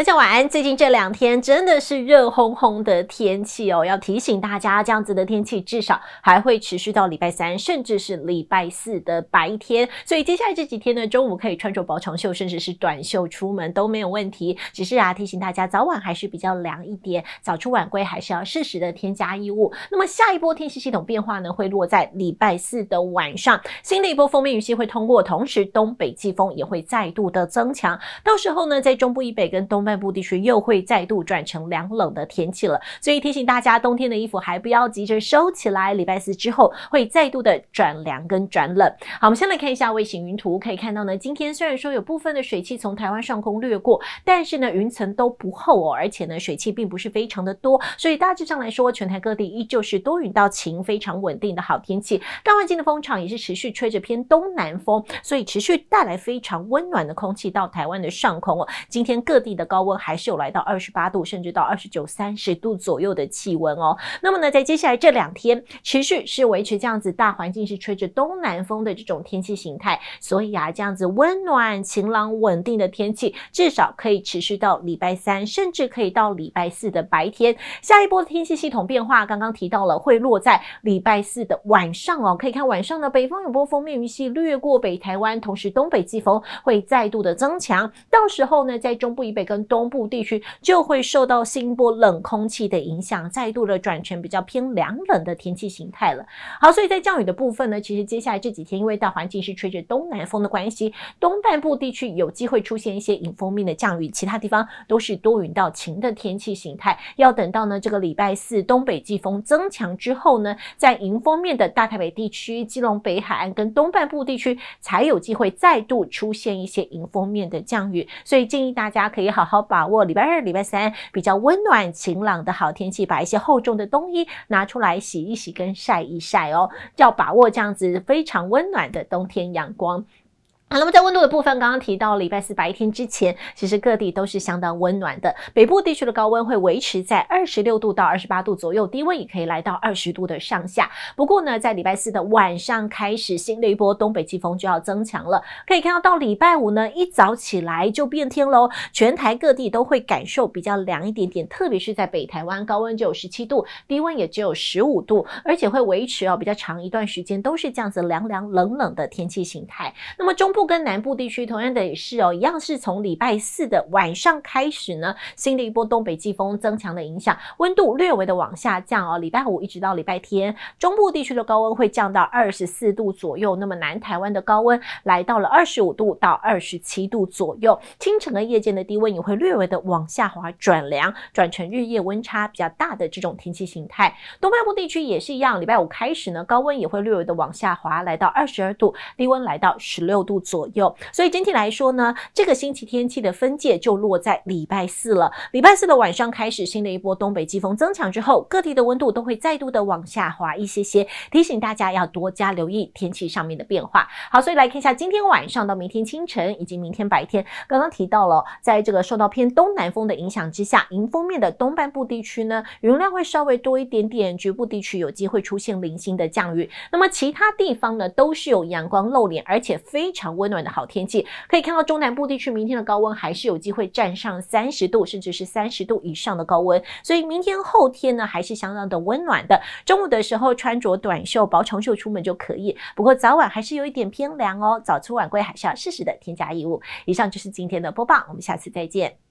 大家晚安。最近这两天真的是热烘烘的天气哦，要提醒大家，这样子的天气至少还会持续到礼拜三，甚至是礼拜四的白天。所以接下来这几天呢，中午可以穿着薄长袖，甚至是短袖出门都没有问题。只是啊，提醒大家早晚还是比较凉一点，早出晚归还是要适时的添加衣物。那么下一波天气系统变化呢，会落在礼拜四的晚上，新的一波风面雨系会通过，同时东北季风也会再度的增强。到时候呢，在中部以北跟东北。外部地区又会再度转成凉冷的天气了，所以提醒大家，冬天的衣服还不要急着收起来。礼拜四之后会再度的转凉跟转冷。好，我们先来看一下卫星云图，可以看到呢，今天虽然说有部分的水汽从台湾上空掠过，但是呢，云层都不厚哦，而且呢，水汽并不是非常的多，所以大致上来说，全台各地依旧是多云到晴，非常稳定的好天气。大环境的风场也是持续吹着偏东南风，所以持续带来非常温暖的空气到台湾的上空哦。今天各地的高高温还是有来到二十八度，甚至到二十九、三十度左右的气温哦。那么呢，在接下来这两天，持续是维持这样子大环境是吹着东南风的这种天气形态，所以啊，这样子温暖、晴朗、稳定的天气至少可以持续到礼拜三，甚至可以到礼拜四的白天。下一波的天气系统变化，刚刚提到了会落在礼拜四的晚上哦。可以看晚上呢，北方有波锋面云系掠过北台湾，同时东北季风会再度的增强。到时候呢，在中部以北跟东部地区就会受到新一波冷空气的影响，再度的转成比较偏凉冷的天气形态了。好，所以在降雨的部分呢，其实接下来这几天，因为大环境是吹着东南风的关系，东半部地区有机会出现一些迎风面的降雨，其他地方都是多云到晴的天气形态。要等到呢这个礼拜四东北季风增强之后呢，在迎风面的大台北地区、基隆北海岸跟东半部地区才有机会再度出现一些迎风面的降雨。所以建议大家可以好好。把握礼拜二、礼拜三比较温暖、晴朗的好天气，把一些厚重的冬衣拿出来洗一洗、跟晒一晒哦。要把握这样子非常温暖的冬天阳光。好，那么在温度的部分，刚刚提到礼拜四白天之前，其实各地都是相当温暖的。北部地区的高温会维持在二十六度到二十八度左右，低温也可以来到二十度的上下。不过呢，在礼拜四的晚上开始，新的一波东北季风就要增强了。可以看到，到礼拜五呢，一早起来就变天喽，全台各地都会感受比较凉一点点，特别是在北台湾，高温只有十七度，低温也只有十五度，而且会维持哦比较长一段时间，都是这样子凉凉冷冷的天气形态。那么中部。跟南部地区同样的也是哦，一样是从礼拜四的晚上开始呢，新的一波东北季风增强的影响，温度略微的往下降哦。礼拜五一直到礼拜天，中部地区的高温会降到二十四度左右，那么南台湾的高温来到了二十五度到二十七度左右。清晨和夜间的低温也会略微的往下滑，转凉，转成日夜温差比较大的这种天气形态。东北部地区也是一样，礼拜五开始呢，高温也会略微的往下滑，来到二十二度，低温来到十六度。左右，所以整体来说呢，这个星期天气的分界就落在礼拜四了。礼拜四的晚上开始，新的一波东北季风增强之后，各地的温度都会再度的往下滑一些些。提醒大家要多加留意天气上面的变化。好，所以来看一下今天晚上到明天清晨，以及明天白天。刚刚提到了，在这个受到偏东南风的影响之下，迎风面的东半部地区呢，云量会稍微多一点点，局部地区有机会出现零星的降雨。那么其他地方呢，都是有阳光露脸，而且非常。温暖的好天气，可以看到中南部地区明天的高温还是有机会站上三十度，甚至是三十度以上的高温。所以明天后天呢，还是相当的温暖的。中午的时候穿着短袖、薄长袖出门就可以，不过早晚还是有一点偏凉哦。早出晚归还是要适时的添加衣物。以上就是今天的播报，我们下次再见。